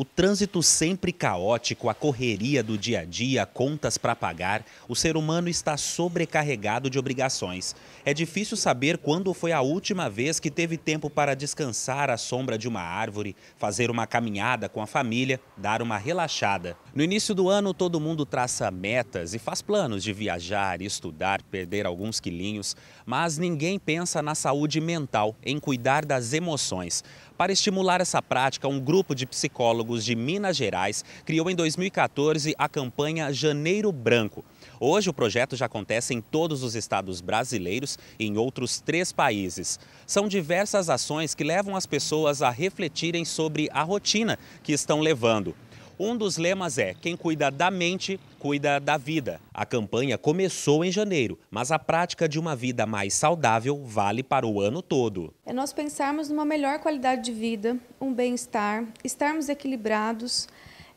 O trânsito sempre caótico, a correria do dia a dia, contas para pagar, o ser humano está sobrecarregado de obrigações. É difícil saber quando foi a última vez que teve tempo para descansar à sombra de uma árvore, fazer uma caminhada com a família, dar uma relaxada. No início do ano, todo mundo traça metas e faz planos de viajar, estudar, perder alguns quilinhos, mas ninguém pensa na saúde mental, em cuidar das emoções. Para estimular essa prática, um grupo de psicólogos de Minas Gerais criou em 2014 a campanha Janeiro Branco. Hoje, o projeto já acontece em todos os estados brasileiros e em outros três países. São diversas ações que levam as pessoas a refletirem sobre a rotina que estão levando. Um dos lemas é: quem cuida da mente, cuida da vida. A campanha começou em janeiro, mas a prática de uma vida mais saudável vale para o ano todo. É nós pensarmos numa melhor qualidade de vida, um bem-estar, estarmos equilibrados.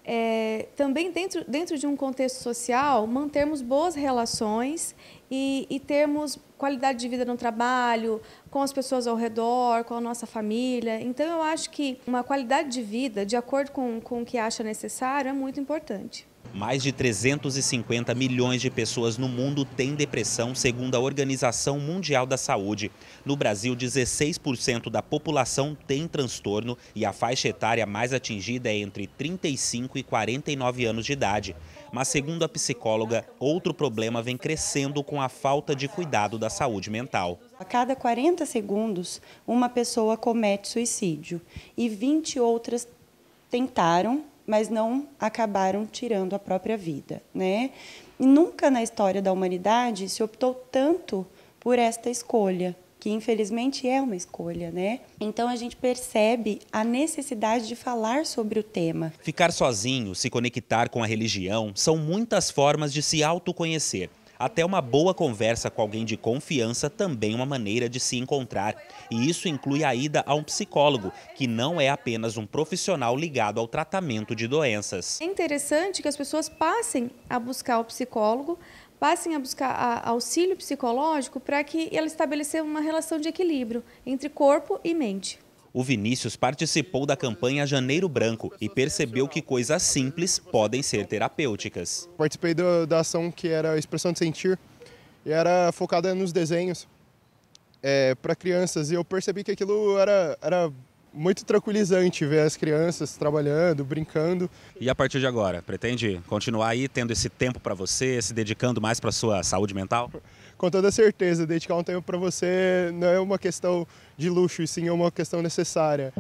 É, também dentro, dentro de um contexto social, mantermos boas relações e, e termos qualidade de vida no trabalho, com as pessoas ao redor, com a nossa família. Então, eu acho que uma qualidade de vida, de acordo com, com o que acha necessário, é muito importante. Mais de 350 milhões de pessoas no mundo têm depressão, segundo a Organização Mundial da Saúde. No Brasil, 16% da população tem transtorno e a faixa etária mais atingida é entre 35 e 49 anos de idade. Mas, segundo a psicóloga, outro problema vem crescendo com a a falta de cuidado da saúde mental. A cada 40 segundos, uma pessoa comete suicídio e 20 outras tentaram, mas não acabaram tirando a própria vida, né? E nunca na história da humanidade se optou tanto por esta escolha, que infelizmente é uma escolha, né? Então a gente percebe a necessidade de falar sobre o tema. Ficar sozinho, se conectar com a religião, são muitas formas de se autoconhecer. Até uma boa conversa com alguém de confiança também é uma maneira de se encontrar. E isso inclui a ida a um psicólogo, que não é apenas um profissional ligado ao tratamento de doenças. É interessante que as pessoas passem a buscar o psicólogo, passem a buscar a auxílio psicológico para que ela estabeleça uma relação de equilíbrio entre corpo e mente. O Vinícius participou da campanha Janeiro Branco e percebeu que coisas simples podem ser terapêuticas. Participei do, da ação que era a expressão de sentir e era focada nos desenhos é, para crianças e eu percebi que aquilo era, era muito tranquilizante ver as crianças trabalhando, brincando. E a partir de agora, pretende continuar aí tendo esse tempo para você, se dedicando mais para sua saúde mental? com toda certeza, dedicar um tempo para você não é uma questão de luxo, e sim é uma questão necessária.